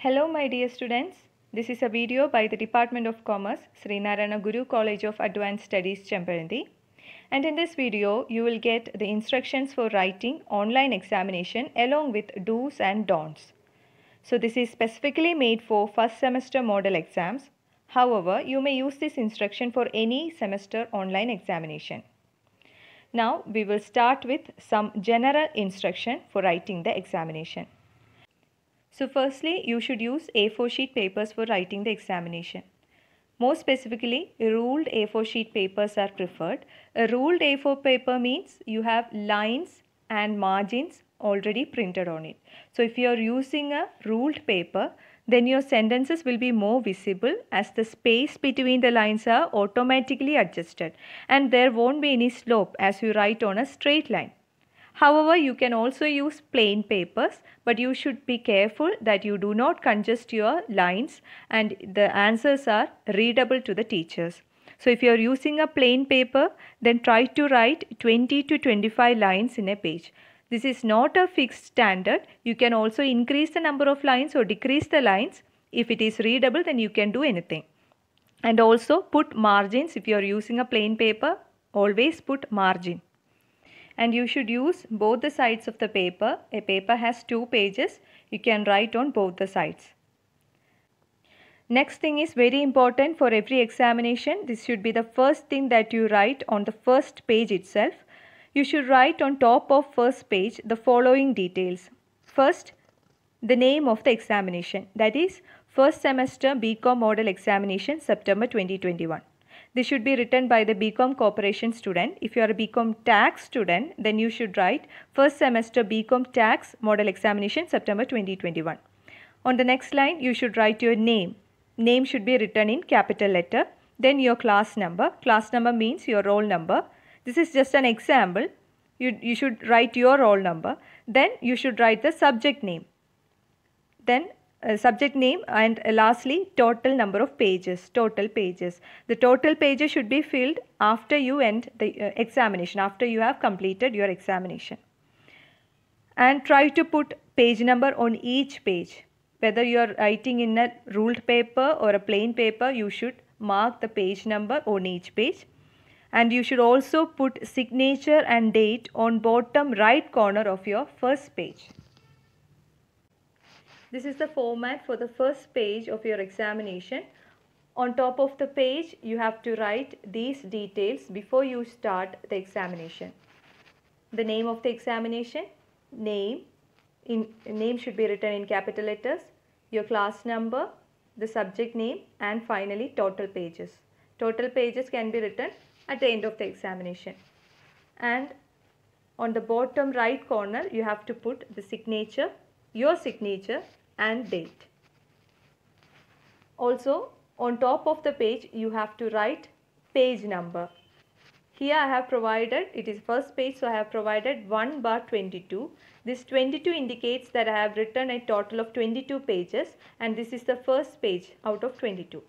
Hello my dear students. This is a video by the Department of Commerce, Sri Narayana Guru College of Advanced Studies, Champarandi. And in this video, you will get the instructions for writing online examination along with do's and don'ts. So this is specifically made for first semester model exams. However, you may use this instruction for any semester online examination. Now, we will start with some general instruction for writing the examination. So firstly, you should use A4 sheet papers for writing the examination. More specifically, ruled A4 sheet papers are preferred. A ruled A4 paper means you have lines and margins already printed on it. So if you are using a ruled paper, then your sentences will be more visible as the space between the lines are automatically adjusted and there won't be any slope as you write on a straight line. However, you can also use plain papers but you should be careful that you do not congest your lines and the answers are readable to the teachers. So if you are using a plain paper then try to write 20 to 25 lines in a page. This is not a fixed standard. You can also increase the number of lines or decrease the lines. If it is readable then you can do anything. And also put margins if you are using a plain paper always put margin and you should use both the sides of the paper. A paper has two pages. You can write on both the sides. Next thing is very important for every examination. This should be the first thing that you write on the first page itself. You should write on top of first page the following details. First, the name of the examination that is first semester BCom model examination September 2021. This should be written by the BCom Corporation student. If you are a BCom Tax student, then you should write first semester BCom Tax Model Examination September 2021. On the next line, you should write your name. Name should be written in capital letter. Then your class number. Class number means your roll number. This is just an example. You, you should write your roll number. Then you should write the subject name. Then uh, subject name and uh, lastly total number of pages total pages the total pages should be filled after you end the uh, examination after you have completed your examination and try to put page number on each page whether you are writing in a ruled paper or a plain paper you should mark the page number on each page and you should also put signature and date on bottom right corner of your first page this is the format for the first page of your examination. On top of the page, you have to write these details before you start the examination. The name of the examination, name, in, name should be written in capital letters, your class number, the subject name and finally total pages. Total pages can be written at the end of the examination. And on the bottom right corner, you have to put the signature your signature and date. Also on top of the page you have to write page number. Here I have provided, it is first page so I have provided 1 bar 22. This 22 indicates that I have written a total of 22 pages and this is the first page out of 22.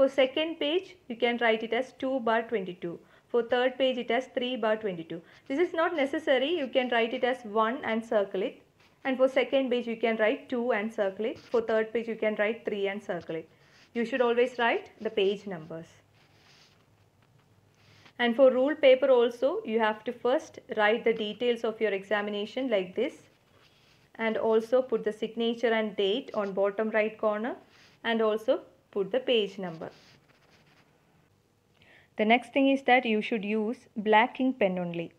For second page you can write it as 2 bar 22. For third page it has 3 bar 22. This is not necessary you can write it as 1 and circle it and for second page you can write 2 and circle it. For third page you can write 3 and circle it. You should always write the page numbers. And for rule paper also you have to first write the details of your examination like this and also put the signature and date on bottom right corner and also put the page number. The next thing is that you should use black ink pen only.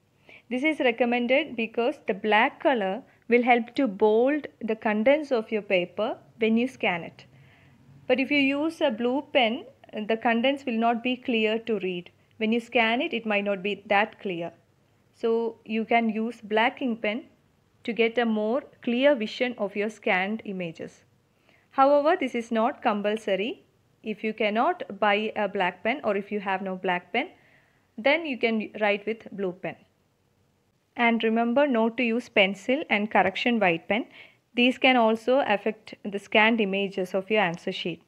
This is recommended because the black color will help to bold the contents of your paper when you scan it. But if you use a blue pen, the contents will not be clear to read. When you scan it, it might not be that clear. So you can use black ink pen to get a more clear vision of your scanned images. However, this is not compulsory. If you cannot buy a black pen or if you have no black pen, then you can write with blue pen and remember not to use pencil and correction white pen. These can also affect the scanned images of your answer sheet.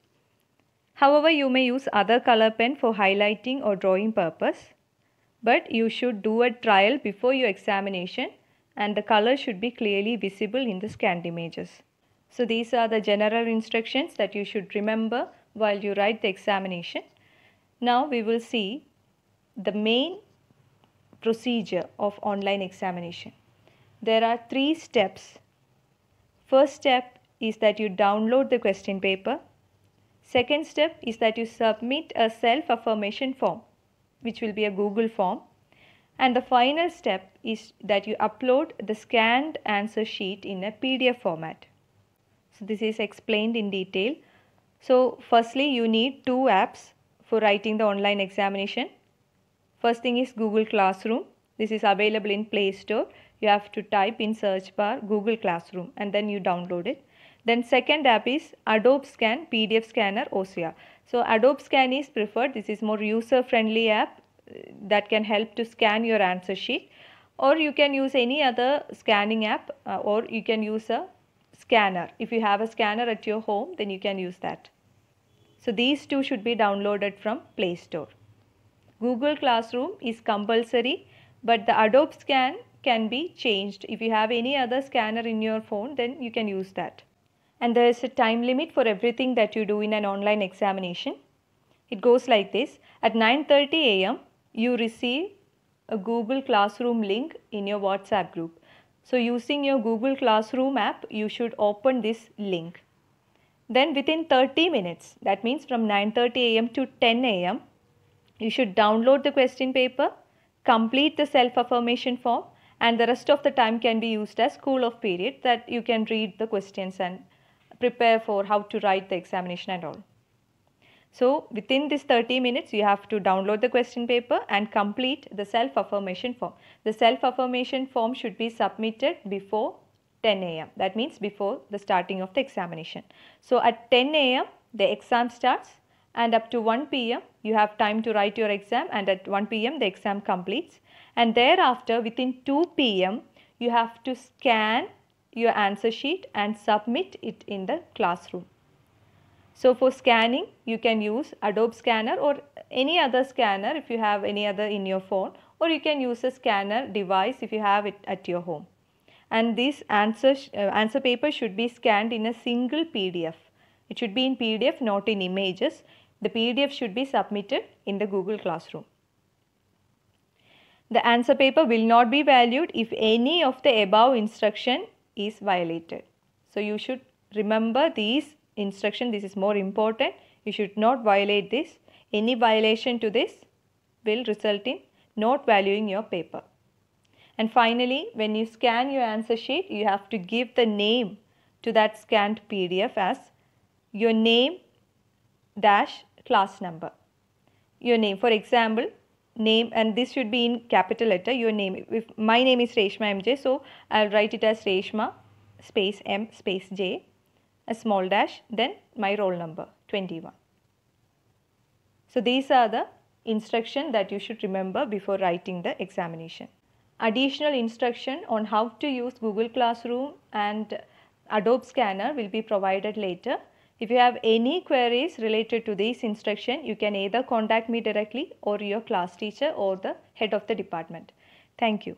However, you may use other color pen for highlighting or drawing purpose. But you should do a trial before your examination and the color should be clearly visible in the scanned images. So these are the general instructions that you should remember while you write the examination. Now we will see the main procedure of online examination. There are three steps. First step is that you download the question paper. Second step is that you submit a self-affirmation form, which will be a Google form. And the final step is that you upload the scanned answer sheet in a PDF format. So this is explained in detail. So firstly, you need two apps for writing the online examination. First thing is Google Classroom. This is available in Play Store. You have to type in search bar Google Classroom and then you download it. Then second app is Adobe Scan PDF Scanner OCR. So Adobe Scan is preferred. This is more user friendly app uh, that can help to scan your answer sheet or you can use any other scanning app uh, or you can use a scanner. If you have a scanner at your home then you can use that. So these two should be downloaded from Play Store. Google Classroom is compulsory but the Adobe scan can be changed. If you have any other scanner in your phone then you can use that. And there is a time limit for everything that you do in an online examination. It goes like this. At 9.30 am you receive a Google Classroom link in your WhatsApp group. So using your Google Classroom app you should open this link. Then within 30 minutes that means from 9.30 am to 10 am you should download the question paper, complete the self-affirmation form and the rest of the time can be used as cool off period that you can read the questions and prepare for how to write the examination and all. So within this 30 minutes you have to download the question paper and complete the self-affirmation form. The self-affirmation form should be submitted before 10 a.m. That means before the starting of the examination. So at 10 a.m. the exam starts and up to 1 pm you have time to write your exam and at 1 pm the exam completes and thereafter within 2 pm you have to scan your answer sheet and submit it in the classroom. So for scanning you can use Adobe scanner or any other scanner if you have any other in your phone or you can use a scanner device if you have it at your home. And this answer uh, answer paper should be scanned in a single PDF. It should be in PDF not in images. The PDF should be submitted in the Google Classroom. The answer paper will not be valued if any of the above instruction is violated. So you should remember these instruction. This is more important. You should not violate this. Any violation to this will result in not valuing your paper. And finally, when you scan your answer sheet, you have to give the name to that scanned PDF as your name dash class number. Your name, for example, name and this should be in capital letter, your name. If my name is Reshma MJ, so I'll write it as Reshma space M space J, a small dash, then my roll number 21. So these are the instruction that you should remember before writing the examination. Additional instruction on how to use Google Classroom and Adobe Scanner will be provided later. If you have any queries related to this instruction, you can either contact me directly or your class teacher or the head of the department. Thank you.